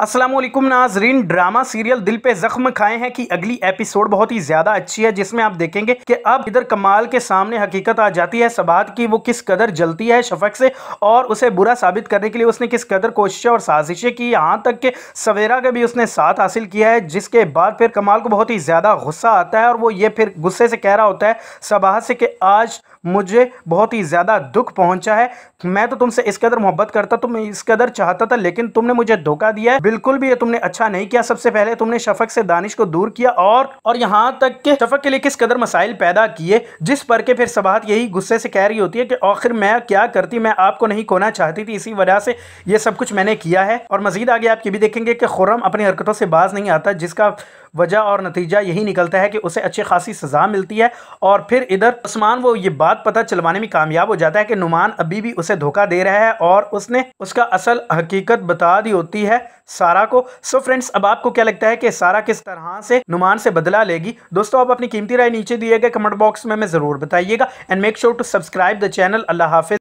असलम नाजरीन drama serial दिल पे जख्म खाए हैं कि अगली एपिसोड बहुत ही ज़्यादा अच्छी है जिसमें आप देखेंगे कि अब इधर कमाल के सामने हकीकत आ जाती है सबात की वो किस कदर जलती है शफक से और उसे बुरा साबित करने के लिए उसने किस कदर कोशिशें और साजिशें की यहाँ तक कि सवेरा का भी उसने साथ हासिल किया है जिसके बाद फिर कमाल को बहुत ही ज़्यादा गुस्सा आता है और वो ये फिर गुस्से से कह रहा होता है सबाह से कि आज मुझे बहुत ही ज़्यादा दुख पहुँचा है मैं तो तुमसे इस कदर मोहब्बत करता तुम तो इस कदर चाहता था लेकिन तुमने मुझे धोखा दिया है बिल्कुल भी ये तुमने अच्छा नहीं किया सबसे पहले तुमने शफक से दानिश को दूर किया और और यहाँ तक के शफक के लिए किस कदर मसाइल पैदा किए जिस पर के फिर सबात यही गुस्से से कह रही होती है कि आखिर मैं क्या करती मैं आपको नहीं खोना चाहती थी इसी वजह से ये सब कुछ मैंने किया है और मजीद आगे आप ये भी देखेंगे कि खुर्रम अपनी हरकतों से बाज नहीं आता जिसका वजह और नतीजा यही निकलता है कि उसे अच्छी खासी सज़ा मिलती है और फिर इधर उस्मान वो ये बात पता चलवाने में कामयाब हो जाता है कि नुमान अभी भी उसे धोखा दे रहा है और उसने उसका असल हकीकत बता दी होती है सारा को सो फ्रेंड्स अब आपको क्या लगता है कि सारा किस तरह से नुमान से बदला लेगी दोस्तों आप अपनी कीमती राय नीचे दिए गए कमेंट बॉक्स में ज़रूर बताइएगा and make sure to subscribe the channel अल्लाह हाफिज़